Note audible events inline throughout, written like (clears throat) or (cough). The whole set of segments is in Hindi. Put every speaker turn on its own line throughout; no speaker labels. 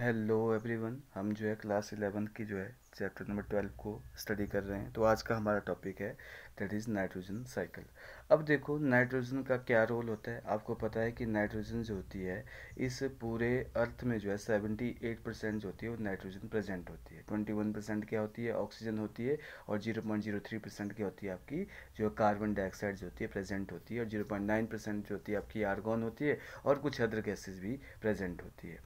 हेलो एवरीवन हम जो है क्लास इलेवन की जो है चैप्टर नंबर ट्वेल्व को स्टडी कर रहे हैं तो आज का हमारा टॉपिक है दैट इज़ नाइट्रोजन साइकिल अब देखो नाइट्रोजन का क्या रोल होता है आपको पता है कि नाइट्रोजन जो होती है इस पूरे अर्थ में जो है सेवेंटी एट परसेंट जो होती है वो नाइट्रोजन प्रेजेंट होती है ट्वेंटी वन परसेंट क्या होती है ऑक्सीजन होती है और zero point zero three percent क्या होती है आपकी जो कार्बन डाइऑक्साइड जो होती है प्रेजेंट होती है और जीरो पॉइंट नाइन परसेंट जो होती है आपकी आर्गॉन होती है और कुछ अदर गैसेज भी प्रेजेंट होती है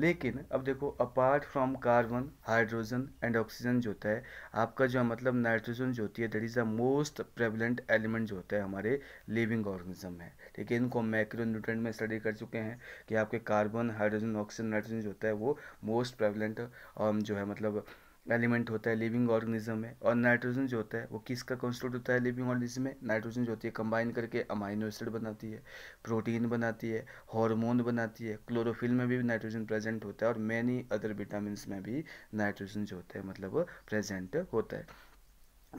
लेकिन अब देखो apart from carbon hydrogen and oxygen जो होता है आपका जो मतलब नाइट्रोजन जो होती है that is the most prevalent element जो होता है हमारे लिविंग ऑर्गेनिज्म है ठीक है इनको मैक्रो न्यूट्रेंट में स्टडी कर चुके हैं कि आपके कार्बन हाइड्रोजन ऑक्सीजन नाइट्रोजन जो होता है वो मोस्ट प्रेवलेंट um, जो है मतलब एलिमेंट होता है लिविंग ऑर्गेनिज्म में और नाइट्रोजन जो होता है वो किसका कॉन्स्टिट्यूट होता है लिविंग ऑर्गेनिज्म में नाइट्रोजन जो होती है कंबाइन करके अमाइनो एसिड बनाती है प्रोटीन बनाती है हार्मोन बनाती है क्लोरोफिल में भी नाइट्रोजन प्रेजेंट होता है और मैनी अदर विटामिन में भी नाइट्रोजन जो होता है मतलब प्रेजेंट होता है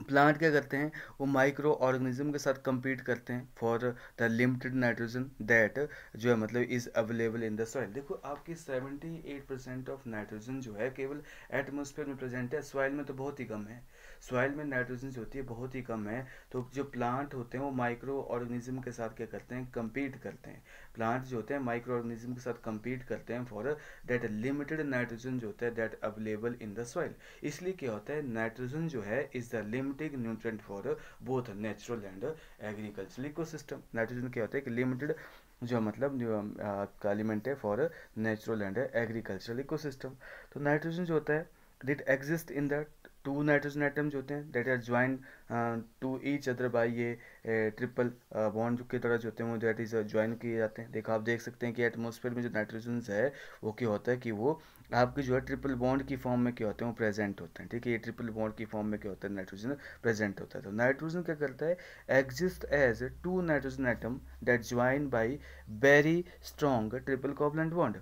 प्लांट क्या करते हैं वो माइक्रो ऑर्गेनिज्म के साथ कम्पीट करते हैं for the limited nitrogen that जो है मतलब is available in the soil देखो आपकी seventy eight percent of nitrogen जो है केवल एटमोसफेयर में प्रेजेंट है सॉइल में तो बहुत ही कम है सॉइल में नाइट्रोजन जो होती है बहुत ही कम है तो जो प्लांट होते हैं वो माइक्रो ऑर्गेनिज्म के साथ क्या करते हैं कम्पीट करते हैं प्लांट जो होते हैं माइक्रो ऑर्गेनिज्म के साथ कम्पीट करते हैं फॉर दैट लिमिटेड नाइट्रोजन जो होता है that available in the soil इसलिए क्या होता है नाइट्रोजन जो है is the limited nutrient for both natural and agricultural eco system nitrogen क्या होता है कि लिमिटेड जो मतलब एलिमेंट है for natural and agricultural ecosystem तो नाइट्रोजन जो होता है did exist in the two nitrogen atom जो होते हैं that are join to each other by ये ट्रिपल बॉन्ड के तरह जो होते हैं वो डेट इज ज्वाइन किए जाते हैं देखो आप देख सकते हैं कि एटमोसफेयर में जो नाइट्रोजन है वो क्या होता है कि वो आपके जो है ट्रिपल बॉन्ड की फॉर्म में क्या होते हैं वो प्रेजेंट होते हैं ठीक है ये ट्रिपल बॉन्ड की फॉर्म में क्या होता है नाइट्रोजन प्रेजेंट होता है तो नाइट्रोजन क्या करता है exist as two nitrogen atom that join by very strong triple covalent bond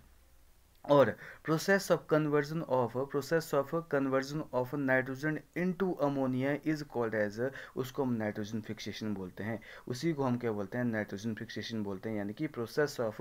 और process of conversion of process of conversion of nitrogen into ammonia is called as उसको हम नाइट्रोजन फिक्सेशन बोलते हैं उसी को हम क्या बोलते हैं नाइट्रोजन फिक्सेशन बोलते हैं यानी कि process of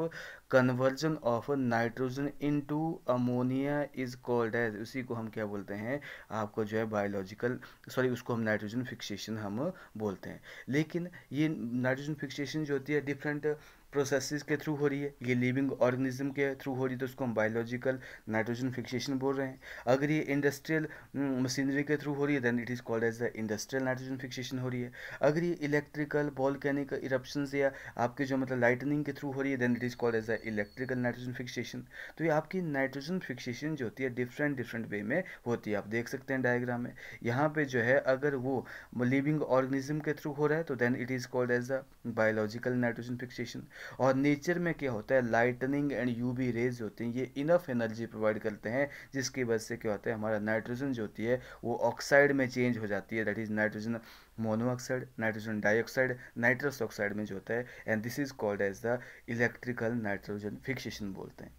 conversion of nitrogen into ammonia is called as उसी को हम क्या बोलते हैं आपको जो है बायोलॉजिकल सॉरी उसको हम नाइट्रोजन फिक्सेशन हम बोलते हैं लेकिन ये नाइट्रोजन फिक्सेशन जो होती है डिफरेंट प्रोसेसेस के थ्रू हो रही है ये लिविंग ऑर्गेनिज्म के थ्रू हो रही है तो उसको हम बायोलॉजिकल नाइट्रोजन फिक्सेशन बोल रहे हैं अगर ये इंडस्ट्रियल हम्म, मशीनरी के थ्रू हो रही है then it is called as the industrial nitrogen fixation हो रही है अगर ये इलेक्ट्रिकल बॉलकैनिक इरप्शन या आपके जो मतलब लाइटनिंग के थ्रू हो रही है then it is called as the electrical nitrogen fixation तो ये आपकी नाइट्रोजन फिक्सेशन जो होती है डिफरेंट डिफरेंट वे में होती है आप देख सकते हैं डायग्राम में यहाँ पर जो है अगर वो लिविंग ऑर्गेनिज्म के थ्रू हो रहा है तो then it is called as the biological nitrogen fixation और नेचर में क्या होता है lightning and U V rays होती हैं ये इनफ एनर्जी प्रोवाइड करते हैं जिसकी वजह से क्या होता है हमारा नाइट्रोजन जो होती है वो ऑक्साइड में चेंज हो जाती है that is nitrogen monoxide nitrogen dioxide nitrous oxide में जो होता है and this is called as the electrical nitrogen fixation बोलते हैं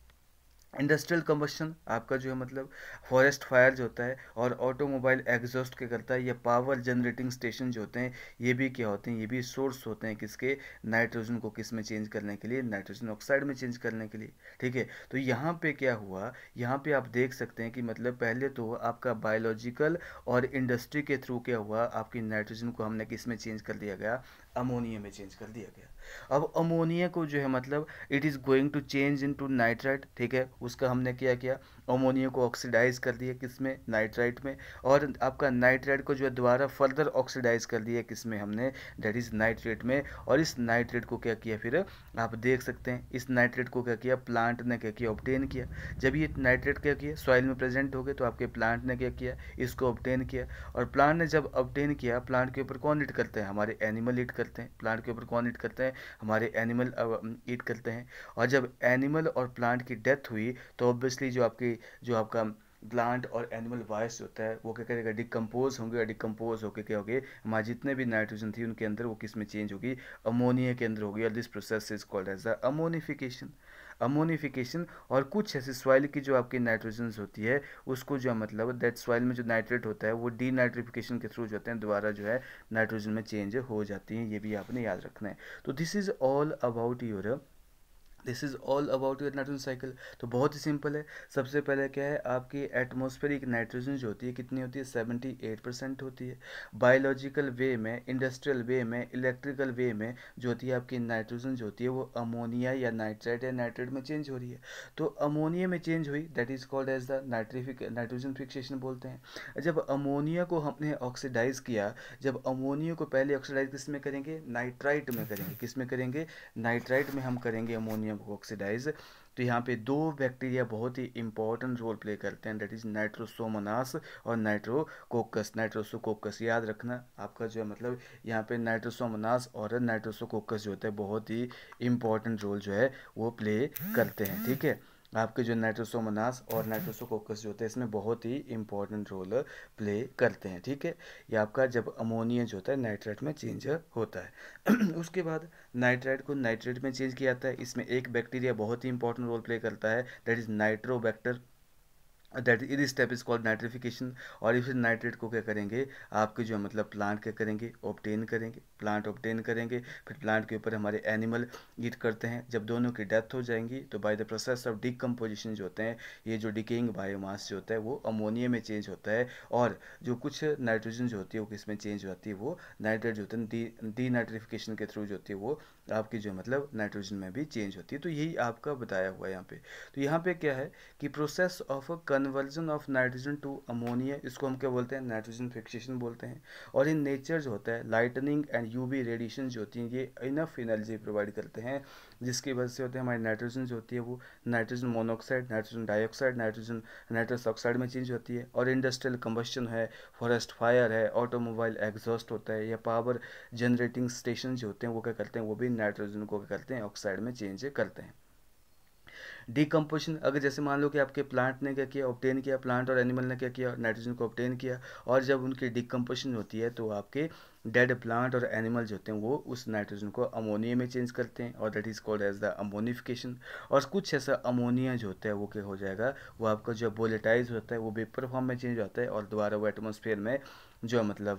इंडस्ट्रियल कम्बशन आपका जो है मतलब फॉरेस्ट फायर जो होता है और ऑटोमोबाइल एग्जॉस्ट के करता है या पावर जनरेटिंग स्टेशन जो होते हैं ये भी क्या होते हैं ये भी सोर्स होते हैं किसके नाइट्रोजन को किस में चेंज करने के लिए नाइट्रोजन ऑक्साइड में चेंज करने के लिए ठीक है तो यहाँ पे क्या हुआ यहाँ पे आप देख सकते हैं कि मतलब पहले तो आपका बायोलॉजिकल और इंडस्ट्री के थ्रू क्या हुआ आपकी नाइट्रोजन को हमने किस में चेंज कर दिया गया अमोनिया में चेंज कर दिया गया अब अमोनिया को जो है मतलब it is going to change into nitrite ठीक है उसका हमने क्या किया अमोनिया को ऑक्सीडाइज कर दिया किस में नाइट्राइट में और आपका नाइट्राइट को जो है दोबारा फर्दर ऑक्सीडाइज कर दिया किस में हमने डेट इज़ नाइट्रेट में और इस नाइट्रेट को क्या किया फिर आप देख सकते हैं इस नाइट्रेट को क्या किया प्लांट ने क्या किया ऑप्टेन किया जब ये नाइट्रेट क्या किया सॉइल में प्रेजेंट हो गए तो आपके प्लांट ने क्या किया इसको ऑप्टेन किया और प्लांट ने जब ऑप्टेन किया प्लांट के ऊपर कौन ईट करते हैं हमारे एनिमल ईट करते हैं प्लांट के ऊपर कौन ईट करते हैं हमारे एनिमल ईट करते हैं और जब एनिमल और प्लांट की डेथ हुई तो ऑब्वियसली जो आपके बेसिकली जो आपका प्लांट और एनिमल वॉइस होता है वो क्या करेगा डिकम्पोज होंगे और डिकम्पोज होकर क्या होगी हमारे जितने भी नाइट्रोजन थी उनके अंदर वो किस में चेंज होगी अमोनिया के अंदर होगी और this process is called as the ammonification ammonification और कुछ ऐसे सॉइल की जो आपकी नाइट्रोजन होती है उसको जो मतलब दैट सॉइल में जो नाइट्रेट होता है वो डी नाइट्रिफिकेशन के थ्रू जो होते हैं दोबारा जो है नाइट्रोजन में चेंज हो जाती हैं ये भी आपने याद रखना है तो this is all about your this is all about your nitrogen cycle तो बहुत ही सिंपल है सबसे पहले क्या है आपकी एटमोस्फेरिक नाइट्रोजन जो होती है कितनी होती है सेवेंटी एट परसेंट होती है बायोलॉजिकल वे में इंडस्ट्रियल वे में इलेक्ट्रिकल वे में जो होती है आपकी नाइट्रोजन जो होती है वो अमोनिया या नाइट्राइट या नाइट्रेट में चेंज हो रही है तो अमोनिया में चेंज हुई that is called as the nitrific nitrogen fixation बोलते हैं जब अमोनिया को हमने ऑक्सीडाइज किया जब अमोनिया को पहले ऑक्सीडाइज किस में करेंगे नाइट्राइट में करेंगे किस में करेंगे नाइट्राइट में हम करेंगे अमोनिया एल्यूमिनियम ऑक्सीडाइज तो यहाँ पे दो बैक्टीरिया बहुत ही इंपॉर्टेंट रोल प्ले करते हैं डेट इज़ नाइट्रोसोमोनास और नाइट्रोकोकस नाइट्रोसोकोकस याद रखना आपका जो है मतलब यहाँ पे नाइट्रोसोमोनास और नाइट्रोसोकोकस जो होता है बहुत ही इंपॉर्टेंट रोल जो है वो प्ले करते हैं ठीक है आपके जो नाइट्रोसोमनास और हम्म। नाइट्रोसोकोकस जो होते हैं इसमें बहुत ही इंपॉर्टेंट रोल प्ले करते हैं ठीक है ये आपका जब अमोनिया जो होता है नाइट्रेट में चेंज होता है (clears throat) उसके बाद नाइट्रेट को नाइट्रेट में चेंज किया जाता है इसमें एक बैक्टीरिया बहुत ही इंपॉर्टेंट रोल प्ले करता है that is Nitrobacter that is step is called nitrification और इस नाइट्रेट को क्या करेंगे आपके जो मतलब प्लांट क्या करेंगे ऑप्टेन करेंगे प्लांट ऑप्टेन करेंगे फिर प्लांट के ऊपर हमारे एनिमल ईट करते हैं जब दोनों की डेथ हो जाएंगी तो by the process of decomposition जो होते हैं ये जो डिकेइंग बायोमास जो होता है वो अमोनिया में चेंज होता है और जो कुछ नाइट्रोजन जो होती है वो किसमें चेंज होती है वो नाइट्रेट जो होते हैं डी डी नाइट्रिफिकेशन के थ्रू जो होती है वो आपकी जो मतलब नाइट्रोजन में भी चेंज होती है तो यही आपका बताया हुआ है यहाँ पे तो यहाँ पे क्या है कि process of conversion of nitrogen to ammonia इसको हम क्या बोलते हैं नाइट्रोजन फिक्सेशन बोलते हैं और इन नेचर जो होता है lightning and U V radiation जो होती हैं ये इनफ एनर्जी प्रोवाइड करते हैं जिसकी वजह से होते हैं हमारी नाइट्रोजन जो होती है वो nitrogen monoxide nitrogen dioxide nitrogen nitrous oxide में चेंज होती है और इंडस्ट्रियल कम्बस्टन है फॉरेस्ट फायर है ऑटोमोबाइल एग्जॉस्ट होता है या पावर जनरेटिंग स्टेशन जो होते हैं वो क्या करते हैं वो भी नाइट्रोजन को क्या करते हैं ऑक्साइड में चेंज करते हैं डिकम्पोजिशन अगर जैसे मान लो कि आपके प्लांट ने क्या किया ऑप्टेन किया प्लांट और एनिमल ने क्या किया नाइट्रोजन को ऑप्टेन किया और जब उनकी डिकम्पोजिशन होती है तो आपके डेड प्लांट और एनिमल जो होते हैं वो उस नाइट्रोजन को अमोनिया में चेंज करते हैं और that is called as the ammonification और कुछ ऐसा अमोनिया जो होता है वो क्या हो जाएगा वो आपका जो बोलेटाइज होता है वो वेपर फॉर्म में चेंज होता है और दोबारा वो एटमोसफेयर में जो है मतलब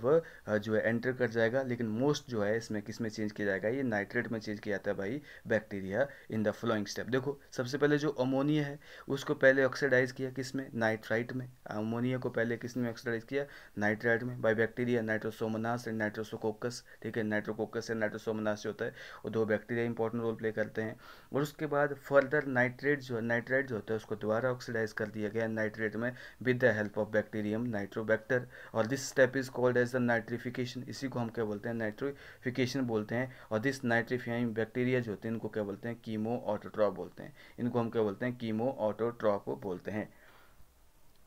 जो है एंटर कर जाएगा लेकिन मोस्ट जो है इसमें किस में चेंज किया जाएगा ये नाइट्रेट में चेंज किया जाता है भाई bacteria in the following step देखो सबसे पहले जो अमोनिया है उसको पहले ऑक्सीडाइज किया किस में नाइट्राइट में अमोनिया को पहले किसने ऑक्सीडाइज किया नाइट्राइट में by bacteria Nitrosomonas and Nitrosococcus ठीक है नाइट्रोकोकस एंड नाइट्रोसोमनास जो होता है वो दो बैक्टीरिया इंपॉर्टेंट रोल प्ले करते हैं और उसके बाद फर्दर नाइट्रेट जो नाइट्राइट जो होता है उसको दोबारा ऑक्सीडाइज कर दिया गया नाइट्रेट में with the help of bacterium Nitrobacter और this step step is called as the nitrification इसी को हम क्या बोलते हैं नाइट्रिफिकेशन बोलते हैं और दिस नाइट्रीफाइंग बैक्टीरिया जो होते हैं इनको क्या बोलते हैं कीमो ऑटोट्रॉप बोलते हैं इनको हम क्या बोलते हैं कीमो ऑटोट्रॉप बोलते हैं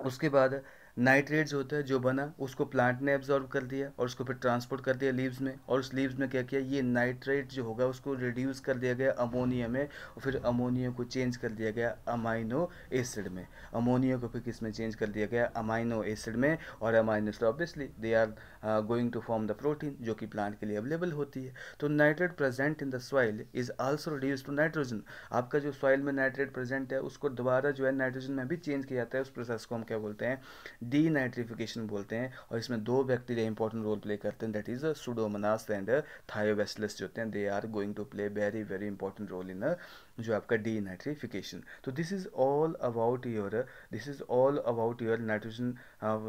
उसके बाद नाइट्रेट जो होता है जो बना उसको प्लांट ने एब्जॉर्व कर दिया और उसको फिर ट्रांसपोर्ट कर दिया लीव्स में और उस लीव्स में क्या किया ये नाइट्रेट जो होगा उसको रिड्यूस कर दिया गया अमोनिया में और फिर अमोनिया को चेंज कर दिया गया अमाइनो एसिड में अमोनिया को फिर किस में चेंज कर दिया गया अमाइनो एसिड में और amino acid obviously they are going to form the protein जो कि प्लांट के लिए अवेलेबल होती है तो nitrate present in the soil is also reduce to nitrogen आपका जो सॉइल में नाइट्रेट प्रेजेंट है उसको दोबारा जो है नाइट्रोजन में भी चेंज किया जाता है उस प्रोसेस को हम क्या बोलते हैं डी नाइट्रिफिकेशन बोलते हैं और इसमें दो बैक्टीरिया इंपॉर्टेंट रोल प्ले करते हैं that is Pseudomonas and Thiobacillus जो होते हैं they are going to play very very important role in जो आपका डी नाइट्रिफिकेशन तो this is all about your this is all about your nitrogen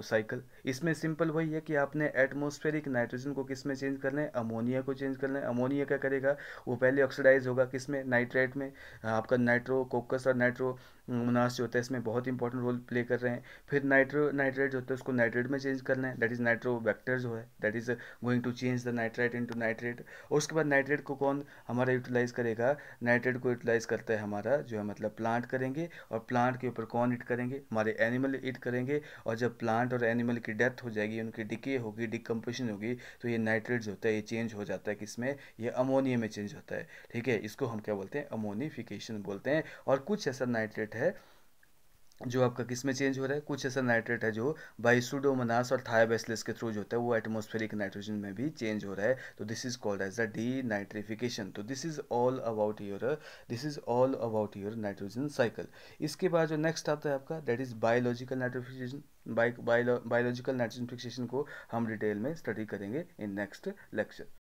cycle इसमें सिंपल वही है कि आपने एटमोस्फेरिक नाइट्रोजन को किस में चेंज करना है अमोनिया को चेंज करना है अमोनिया क्या करेगा वो पहले ऑक्सीडाइज होगा किस में नाइट्रेट में आपका नाइट्रो कोकस और नाइट्रो मुनास जो होता है इसमें बहुत इंपॉर्टेंट रोल प्ले कर रहे हैं फिर नाइट्रो नाइट्रेट जो होता है उसको नाइट्रेट में चेंज करना है दैट इज़ नाइट्रो वैक्टर जो है that is going to change the nitrate into nitrate और उसके बाद नाइट्रेट को कौन हमारा यूटिलाइज करेगा नाइट्रेट को यूटिलाइज करता है हमारा जो है मतलब प्लांट करेंगे और प्लांट के ऊपर कौन ईट करेंगे हमारे एनिमल ईट करेंगे और जब प्लांट और एनिमल की डेथ हो जाएगी उनकी डिके होगी डिकम्पोजिशन होगी तो ये नाइट्रेट्स होता है ये चेंज हो जाता है किसमें ये अमोनिया में चेंज होता है ठीक है इसको हम क्या बोलते हैं अमोनीफिकेशन बोलते हैं और कुछ ऐसा नाइट्रेट है जो आपका किस में चेंज हो रहा है कुछ ऐसा नाइट्रेट है जो बाइसुडोमनास और थायबेसलिस के थ्रू जो होता है वो एटमोस्फेरिक नाइट्रोजन में भी चेंज हो रहा है तो this is called as the denitrification तो this is all about your this is all about your nitrogen cycle इसके बाद जो नेक्स्ट आता है आपका that is biological nitrification biological nitrogen fixation को हम डिटेल में स्टडी करेंगे इन नेक्स्ट लेक्चर